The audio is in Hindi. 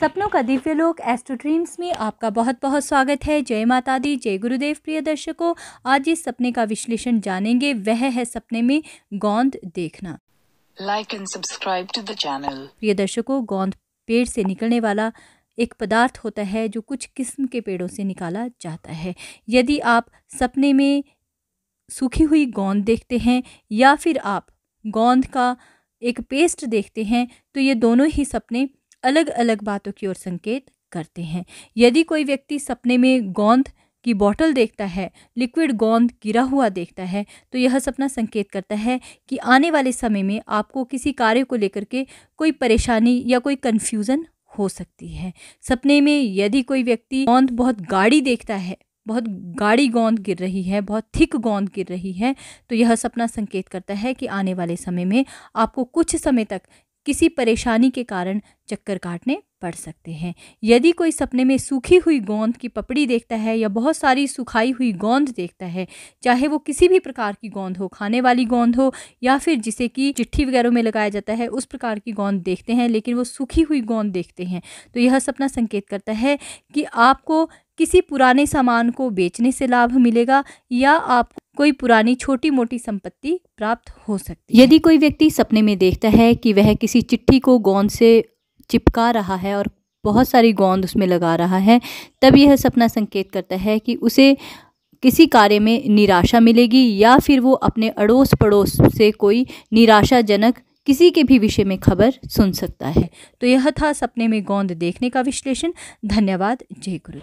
सपनों का दिव्य लोक एस्ट्रो ड्रीम्स में आपका बहुत बहुत स्वागत है जय माता दी जय गुरुदेव प्रिय दर्शकों आज इस सपने का विश्लेषण जानेंगे वह है सपने में गोंद देखना like and subscribe to the channel प्रिय दर्शकों गोंद पेड़ से निकलने वाला एक पदार्थ होता है जो कुछ किस्म के पेड़ों से निकाला जाता है यदि आप सपने में सूखी हुई गोंद देखते हैं या फिर आप गोंद का एक पेस्ट देखते हैं तो ये दोनों ही सपने अलग अलग बातों की ओर संकेत करते हैं यदि कोई व्यक्ति सपने में गोंद की बॉटल देखता है लिक्विड गोंद गिरा हुआ देखता है तो यह सपना संकेत करता है कि आने वाले समय में आपको किसी कार्य को लेकर के कोई परेशानी या कोई कन्फ्यूज़न हो सकती है सपने में यदि कोई व्यक्ति गोंद बहुत गाढ़ी देखता है बहुत गाड़ी गोंद गिर रही है बहुत थिक गोंद गिर रही है तो यह सपना संकेत करता है कि आने वाले समय में आपको कुछ समय तक किसी परेशानी के कारण चक्कर काटने पड़ सकते हैं यदि कोई सपने में सूखी हुई गोंद की पपड़ी देखता है या बहुत सारी सुखाई हुई गोंद देखता है चाहे वो किसी भी प्रकार की गोंद हो खाने वाली गोंद हो या फिर जिसे कि चिट्ठी वगैरह में लगाया जाता है उस प्रकार की गोंद देखते हैं लेकिन वो सूखी हुई गोंद देखते हैं तो यह सपना संकेत करता है कि आपको किसी पुराने सामान को बेचने से लाभ मिलेगा या आपको कोई पुरानी छोटी मोटी संपत्ति प्राप्त हो सकती यदि कोई व्यक्ति सपने में देखता है कि वह किसी चिट्ठी को गोंद से चिपका रहा है और बहुत सारी गोंद उसमें लगा रहा है तब यह सपना संकेत करता है कि उसे किसी कार्य में निराशा मिलेगी या फिर वो अपने अड़ोस पड़ोस से कोई निराशाजनक किसी के भी विषय में खबर सुन सकता है तो यह था सपने में गोंद देखने का विश्लेषण धन्यवाद जय गुरु